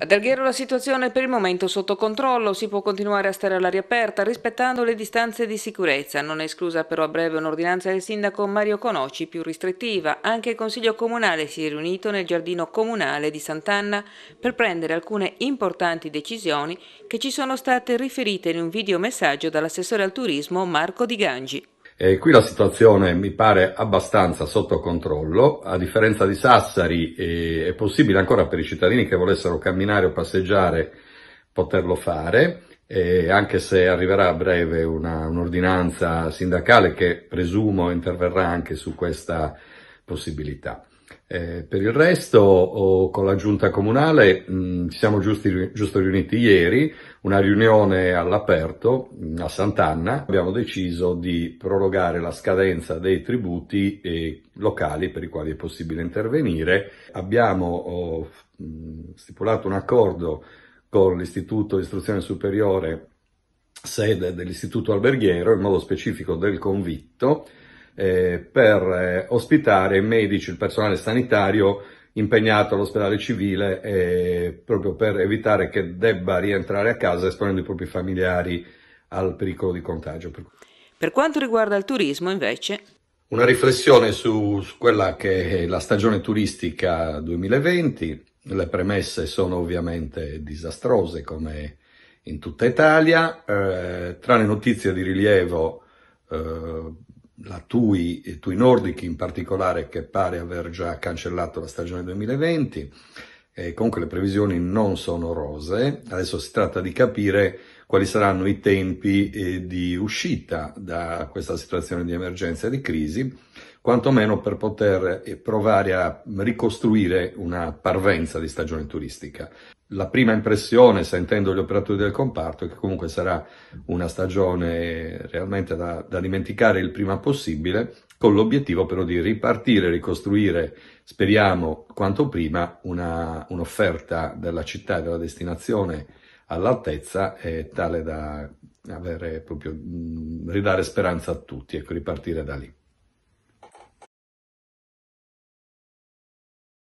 Ad Alghero la situazione è per il momento sotto controllo, si può continuare a stare all'aria aperta rispettando le distanze di sicurezza, non è esclusa però a breve un'ordinanza del sindaco Mario Conoci più restrittiva, anche il Consiglio Comunale si è riunito nel giardino comunale di Sant'Anna per prendere alcune importanti decisioni che ci sono state riferite in un videomessaggio dall'assessore al turismo Marco Di Gangi. Eh, qui la situazione mi pare abbastanza sotto controllo, a differenza di Sassari eh, è possibile ancora per i cittadini che volessero camminare o passeggiare poterlo fare, eh, anche se arriverà a breve una, un'ordinanza sindacale che presumo interverrà anche su questa possibilità. Eh, per il resto, oh, con la giunta comunale mh, mm, ci siamo giusti, giusto riuniti ieri, una riunione all'aperto mm, a Sant'Anna. Abbiamo deciso di prorogare la scadenza dei tributi eh, locali per i quali è possibile intervenire. Abbiamo oh, mm, stipulato un accordo con l'Istituto di Istruzione Superiore, sede dell'Istituto Alberghiero, in modo specifico del Convitto, eh, per eh, ospitare i medici, il personale sanitario impegnato all'ospedale civile eh, proprio per evitare che debba rientrare a casa esponendo i propri familiari al pericolo di contagio. Per quanto riguarda il turismo invece... Una riflessione su, su quella che è la stagione turistica 2020, le premesse sono ovviamente disastrose come in tutta Italia, eh, tra le notizie di rilievo eh, la TUI e TUI Nordic in particolare che pare aver già cancellato la stagione 2020. E comunque le previsioni non sono rose. Adesso si tratta di capire quali saranno i tempi eh, di uscita da questa situazione di emergenza e di crisi, quantomeno per poter eh, provare a ricostruire una parvenza di stagione turistica la prima impressione, sentendo gli operatori del comparto, è che comunque sarà una stagione realmente da, da dimenticare il prima possibile, con l'obiettivo però di ripartire, ricostruire, speriamo quanto prima, una, un'offerta della città e della destinazione all'altezza, eh, tale da avere proprio, mh, mm, ridare speranza a tutti, ecco, ripartire da lì.